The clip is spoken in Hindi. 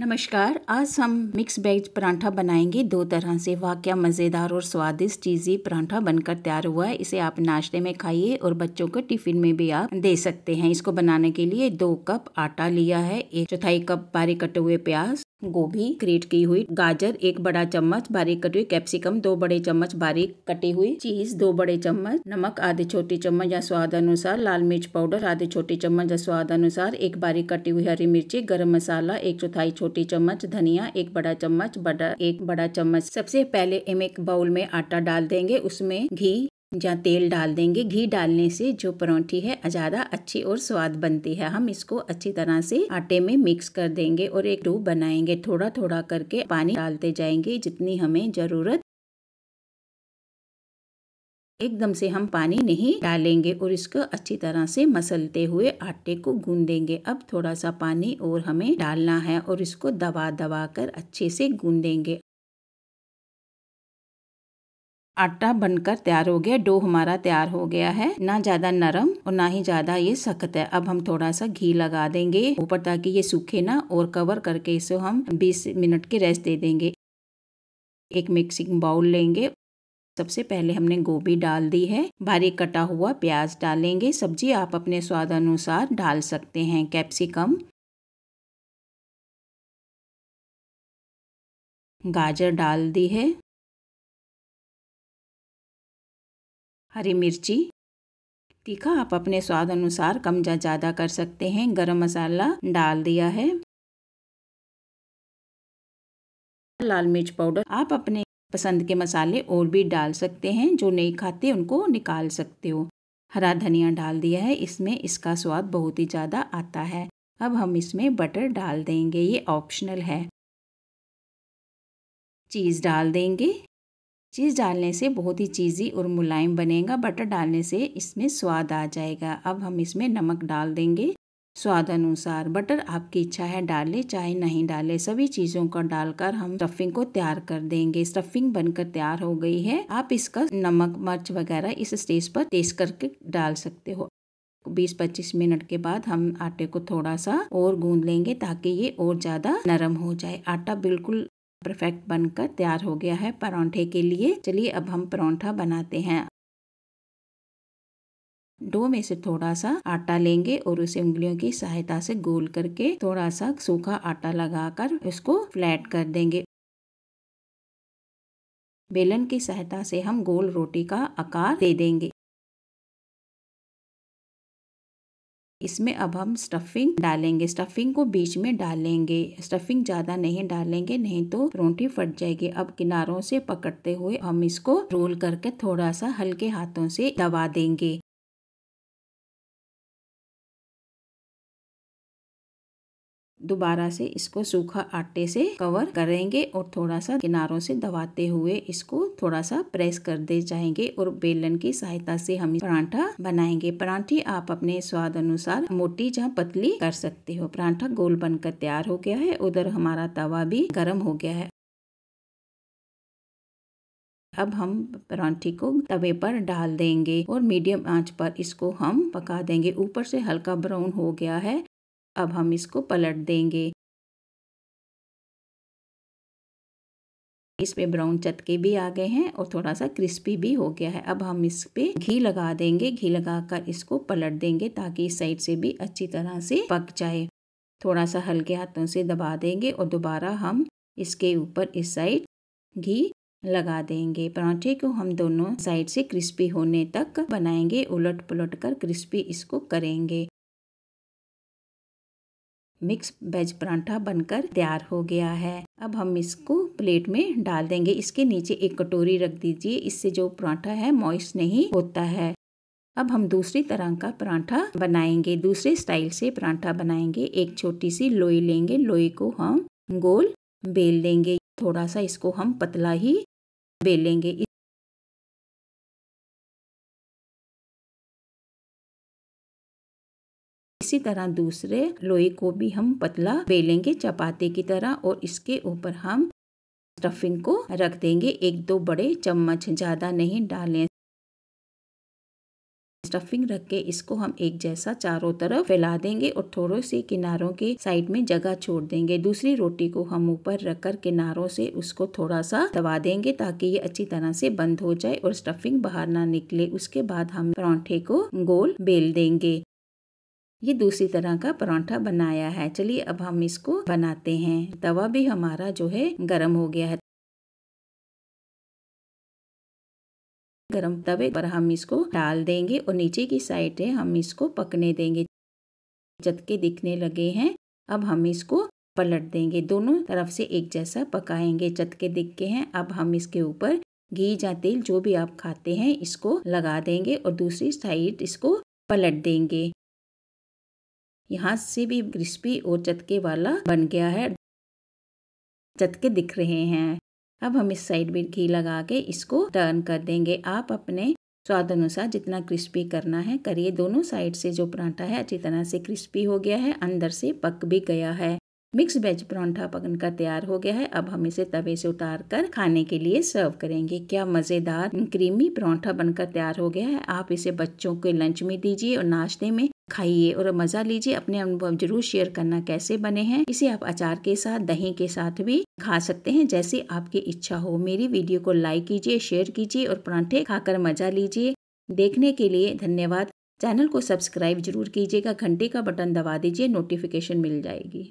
नमस्कार आज हम मिक्स वेज परांठा बनाएंगे दो तरह से वाक्य मज़ेदार और स्वादिष्ट चीज़ी परांठा बनकर तैयार हुआ है इसे आप नाश्ते में खाइए और बच्चों को टिफिन में भी आप दे सकते हैं इसको बनाने के लिए दो कप आटा लिया है एक चौथाई कप बारीक कटे हुए प्याज गोभी ग्रेट की हुई गाजर एक बड़ा चम्मच बारीक कटी हुई कैप्सिकम दो बड़े चम्मच बारीक कटी हुई चीज दो बड़े चम्मच नमक आधे छोटे चम्मच या स्वाद अनुसार लाल मिर्च पाउडर आधे छोटे चम्मच या स्वाद अनुसार एक बारीक कटी हुई हरी मिर्ची गरम मसाला एक चौथाई छोटी चम्मच धनिया एक बड़ा चम्मच बड़ा एक बड़ा चम्मच सबसे पहले हम एक बाउल में आटा डाल देंगे उसमें घी या तेल डाल देंगे घी डालने से जो परौंठी है ज़्यादा अच्छी और स्वाद बनती है हम इसको अच्छी तरह से आटे में मिक्स कर देंगे और एक डो बनाएंगे थोड़ा थोड़ा करके पानी डालते जाएंगे जितनी हमें ज़रूरत एकदम से हम पानी नहीं डालेंगे और इसको अच्छी तरह से मसलते हुए आटे को गूंदेंगे अब थोड़ा सा पानी और हमें डालना है और इसको दबा दबा कर अच्छे से गूंदेंगे आटा बनकर तैयार हो गया डो हमारा तैयार हो गया है ना ज्यादा नरम और ना ही ज्यादा ये सख्त है अब हम थोड़ा सा घी लगा देंगे ऊपर ताकि ये सूखे ना और कवर करके इसे हम 20 मिनट के रेस्ट दे देंगे एक मिक्सिंग बाउल लेंगे सबसे पहले हमने गोभी डाल दी है बारीक कटा हुआ प्याज डालेंगे सब्जी आप अपने स्वाद अनुसार डाल सकते हैं कैप्सिकम गाजर डाल दी है हरी मिर्ची तीखा आप अपने स्वाद अनुसार कम या ज़्यादा कर सकते हैं गरम मसाला डाल दिया है लाल मिर्च पाउडर आप अपने पसंद के मसाले और भी डाल सकते हैं जो नहीं खाते उनको निकाल सकते हो हरा धनिया डाल दिया है इसमें इसका स्वाद बहुत ही ज़्यादा आता है अब हम इसमें बटर डाल देंगे ये ऑप्शनल है चीज़ डाल देंगे चीज़ डालने से बहुत ही चीज़ी और मुलायम बनेगा बटर डालने से इसमें स्वाद आ जाएगा अब हम इसमें नमक डाल देंगे स्वाद अनुसार बटर आपकी इच्छा है डाले चाहे नहीं डाले सभी चीज़ों का डालकर हम स्टफिंग को तैयार कर देंगे स्टफिंग बनकर तैयार हो गई है आप इसका नमक मर्च वगैरह इस स्टेज पर टेस्ट करके डाल सकते हो 20-25 मिनट के बाद हम आटे को थोड़ा सा और गूंद लेंगे ताकि ये और ज़्यादा नरम हो जाए आटा बिल्कुल परफेक्ट बनकर तैयार हो गया है परांठे के लिए चलिए अब हम परांठा बनाते हैं डो में से थोड़ा सा आटा लेंगे और उसे उंगलियों की सहायता से गोल करके थोड़ा सा सूखा आटा लगाकर उसको फ्लैट कर देंगे बेलन की सहायता से हम गोल रोटी का आकार दे देंगे इसमें अब हम स्टफिंग डालेंगे स्टफिंग को बीच में डालेंगे स्टफिंग ज़्यादा नहीं डालेंगे नहीं तो रोटी फट जाएगी अब किनारों से पकड़ते हुए हम इसको रोल करके थोड़ा सा हल्के हाथों से दबा देंगे दोबारा से इसको सूखा आटे से कवर करेंगे और थोड़ा सा किनारों से दबाते हुए इसको थोड़ा सा प्रेस कर दे जाएंगे और बेलन की सहायता से हम परांठा बनाएंगे परांठी आप अपने स्वाद अनुसार मोटी या पतली कर सकते हो परांठा गोल बनकर तैयार हो गया है उधर हमारा तवा भी गर्म हो गया है अब हम परांठी को तवे पर डाल देंगे और मीडियम आंच पर इसको हम पका देंगे ऊपर से हल्का ब्राउन हो गया है अब हम इसको पलट देंगे इसमें ब्राउन चटके भी आ गए हैं और थोड़ा सा क्रिस्पी भी हो गया है अब हम इस पे घी लगा देंगे घी लगाकर इसको पलट देंगे ताकि इस साइड से भी अच्छी तरह से पक जाए थोड़ा सा हल्के हाथों से दबा देंगे और दोबारा हम इसके ऊपर इस साइड घी लगा देंगे पराठे को हम दोनों साइड से क्रिस्पी होने तक बनाएंगे उलट पुलट कर क्रिस्पी इसको करेंगे मिक्स वेज परांठा बनकर तैयार हो गया है अब हम इसको प्लेट में डाल देंगे इसके नीचे एक कटोरी रख दीजिए इससे जो परांठा है मॉइस्ट नहीं होता है अब हम दूसरी तरह का परांठा बनाएंगे दूसरे स्टाइल से परांठा बनाएंगे एक छोटी सी लोई लेंगे लोई को हम गोल बेल लेंगे थोड़ा सा इसको हम पतला ही बेलेंगे इसी तरह दूसरे लोई को भी हम पतला बेलेंगे चपाते की तरह और इसके ऊपर हम स्टफिंग को रख देंगे एक दो बड़े चम्मच ज़्यादा नहीं डालें स्टफिंग रख के इसको हम एक जैसा चारों तरफ फैला देंगे और थोड़े से किनारों के साइड में जगह छोड़ देंगे दूसरी रोटी को हम ऊपर रखकर किनारों से उसको थोड़ा सा दबा देंगे ताकि ये अच्छी तरह से बंद हो जाए और स्टफिंग बाहर ना निकले उसके बाद हम परांठे को गोल बेल देंगे ये दूसरी तरह का परांठा बनाया है चलिए अब हम इसको बनाते हैं तवा भी हमारा जो है गर्म हो गया है गरम तवे पर हम इसको डाल देंगे और नीचे की साइड है हम इसको पकने देंगे चटके दिखने लगे हैं अब हम इसको पलट देंगे दोनों तरफ से एक जैसा पकाएंगे चटके दिख के हैं अब हम इसके ऊपर घी या तेल जो भी आप खाते हैं इसको लगा देंगे और दूसरी साइड इसको पलट देंगे यहाँ से भी क्रिस्पी और चटके वाला बन गया है चटके दिख रहे हैं अब हम इस साइड में घी लगा के इसको टर्न कर देंगे आप अपने स्वाद अनुसार जितना क्रिस्पी करना है करिए दोनों साइड से जो परांठा है अच्छी तरह से क्रिस्पी हो गया है अंदर से पक भी गया है मिक्स वेज परांठा पकन का तैयार हो गया है अब हम इसे तवे से उतार कर खाने के लिए सर्व करेंगे क्या मज़ेदार क्रीमी परांठा बनकर तैयार हो गया है आप इसे बच्चों के लंच में दीजिए और नाश्ते में खाइए और मज़ा लीजिए अपने अनुभव जरूर शेयर करना कैसे बने हैं इसे आप अचार के साथ दही के साथ भी खा सकते हैं जैसे आपकी इच्छा हो मेरी वीडियो को लाइक कीजिए शेयर कीजिए और परांठे खाकर मज़ा लीजिए देखने के लिए धन्यवाद चैनल को सब्सक्राइब जरूर कीजिएगा घंटे का बटन दबा दीजिए नोटिफिकेशन मिल जाएगी